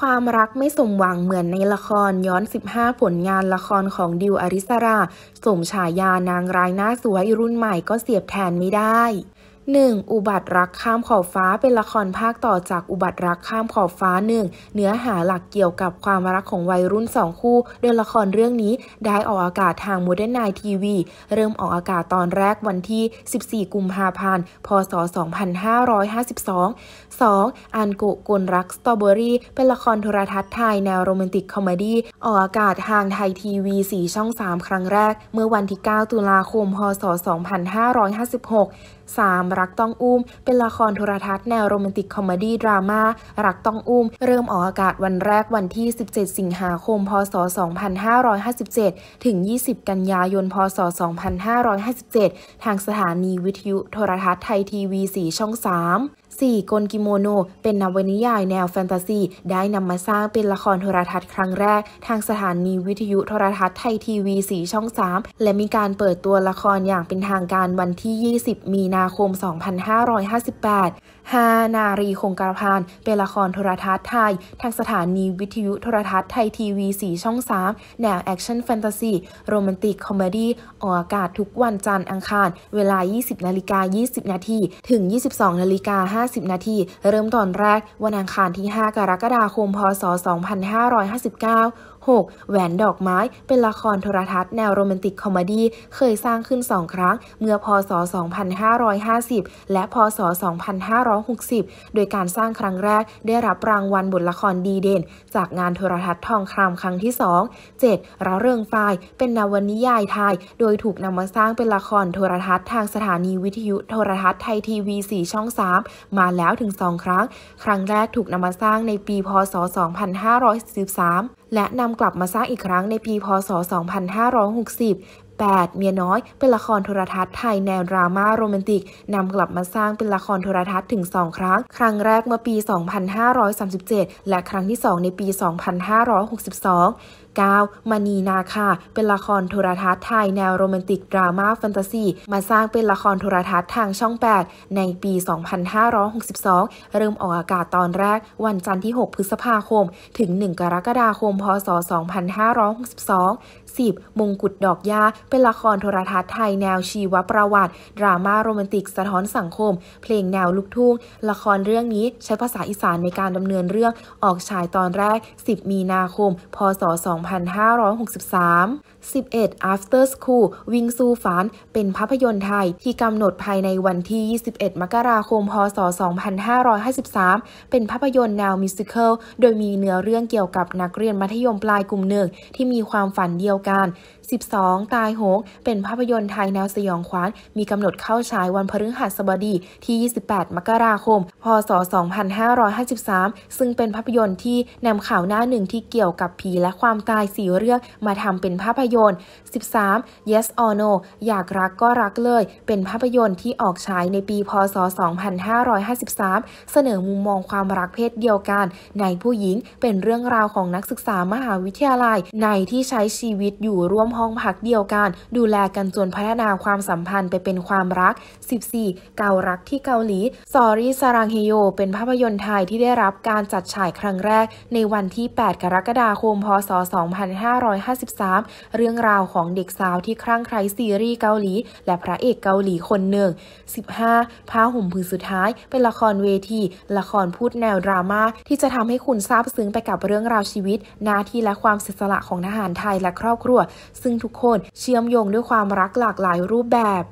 ความรักไม่สมหวังเหมือนในละครย้อน 15 ผลงานละครของดิวอริสราสมฉายานางร้ายหน้าสวยรุ่นใหม่ก็เสียบแทนไม่ได้ 1. อุบัติรักข้ามขอบฟ้า เป็นละครภาคต่อจากอุบัติรักข้ามขอบฟ้าหนึ่งเนื้อหาหลักเกี่ยวกับความรักของวัยรุ่น 2 คู่ โดยละครเรื่องนี้ได้ออกอากาศทางโมเดิร์นไนทีวี เริ่มออกอากาศตอนแรกวันที่ 14 กุมภาพันธ์ พศ 2552 2. อันโกกลรักสตรอเบอรี่ เป็นละครโทรทัศน์ไทยแนวโรแมนติกคอมเมดี้ออกอากาศทางไทยทีวี4ช่อง3ครั้งแรก เมื่อวันที่ 9 ตุลาคม พศ 2556 3รักต้องอุ้ม เป็นละครโทรทัศน์แนวโรแมนติกคอมเมดี้ดราม่า รักต้องอุ้ม เริ่มออกอากาศวันแรกวันที่ 17 สิงหาคม พศ 2557 ถึง 20 กันยายน พศ 2557 ทางสถานีวิทยุโทรทัศน์ไทยทีวี 4 ช่อง 3 4. กลกิโมโน เป็นนวนิยายแนวแฟนตาซี ได้นำมาสร้างเป็นละครโทรทัศน์ครั้งแรก ทางสถานีวิทยุโทรทัศน์ไทยทีวีสีช่อง 3 และมีการเปิดตัวละครอย่างเป็นทางการวันที่ 20 มีนาคม 2558 5. นารีคงกระพานเป็นละครโทรทัศน์ไทย ทางสถานีวิทยุโทรทัศน์ไทยทีวีสีช่อง 3 แนวแอคชั่นแฟนตาซีโรแมนติกคอมเมดี้ออกอากาศทุกวันจันทร์อังคาร เวลา 20นาฬิกา20นาทีถึง 22นาฬิกา50 นาที เริ่มตอนแรก วันอังคารที่ 5 กรกฎาคม พศ 2559 6แหวนดอกไม้ เป็นละครโทรทัศน์แนวโรแมนติกคอมดี้ เคยสร้างขึ้น 2 ครั้ง เมื่อพศ 2550 และพศ 2560 โดยการสร้างครั้งแรกได้รับรางวัลบทละครดีเด่น จากงานโทรทัศน์ทองคำครั้งที่ 2 7ระเริงไฟเป็นนวนิยายไทย โดยถูกนำมาสร้างเป็นละครโทรทัศน์ทางสถานีวิทยุโทรทัศน์ไทยทีวี 4 ช่อง 3 มาแล้วถึง 2 ครั้ง ครั้งแรกถูกนำมาสร้างในปีพศ 2513และนำกลับมาสร้างอีกครั้งในปี พศ 2560 8. เมียน้อยเป็นละครโทรทัศน์ไทยแนวดราม่าโรแมนติกนำกลับมาสร้างเป็นละครโทรทัศน์ถึง2ครั้ง ครั้งแรกเมื่อปี 2537 และครั้งที่ 2 ในปี 2562 9. มณีนาคา เป็นละครโทรทัศน์ไทยแนวโรแมนติกดราม่าแฟนตาซีมาสร้างเป็นละครโทรทัศน์ทางช่อง 8 ในปี 2562 เริ่มออกอากาศตอนแรก วันจันทร์ที่ 6 พฤษภาคม ถึง 1 กรกฎาคม พศ 2562 10มงกุฎดอกยา เป็นละครโทรทัศน์ไทยแนวชีวประวัติ ดราม่าโรแมนติกสะท้อนสังคม เพลงแนวลูกทุ่ง ละครเรื่องนี้ใช้ภาษาอีสานในการดำเนินเรื่อง ออกฉายตอนแรก 10 มีนาคม พศ 2563 11 After School วิงซูฝานเป็นภาพยนตร์ไทยที่กำหนดภายในวันที่ 21 มกราคม พศ 2553 เป็นภาพยนตร์แนวมิสซิเคิลโดยมีเนื้อเรื่องเกี่ยวกับนักเรียนมัธยมปลายกลุ่มหนึ่งที่มีความฝันเดียวกัน12ตายโหงเป็นภาพยนตร์ไทยแนวสยองขวัญมีกำหนดเข้าฉายวันพฤหัสบดีที่ 28 มกราคมพศ2553 ซึ่งเป็นภาพยนตร์ที่นำข่าวหน้าหนึ่งที่เกี่ยวกับผีและความตายสีเรื่อง มาทำเป็นภาพยนตร์13 Yes or No อยากรักก็รักเลย เป็นภาพยนตร์ที่ออกฉายในปีพศ2553 เสนอมุมมองความรักเพศเดียวกัน ในผู้หญิงเป็นเรื่องราวของนักศึกษามหาวิทยาลัย ในที่ใช้ชีวิตตอยู่ร่วมห้องพักเดียวกัน ดูแลกันจนพัฒนาความสัมพันธ์ไปเป็นความรัก 14 เก่ารักที่เกาหลีสอรี่สรังเฮโย เป็นภาพยนตร์ไทยที่ได้รับการจัดฉายครั้งแรก ในวันที่ 8 กรกฎาคม พศ 2553 เรื่องราวของเด็กสาวที่คลั่งไคล้ซีรีส์เกาหลี และพระเอกเกาหลีคนหนึ่ง 15พาห่มผืนสุดท้าย เป็นละครเวที ละครพูดแนวดราม่าที่จะทำให้คุณซาบซึ้งไปกับเรื่องราวชีวิตหน้าที่และความเสียสละของทหารไทยและครอบครัวซึ่งทุกคนเชื่อมโยงด้วยความรักหลากหลายรูปแบบ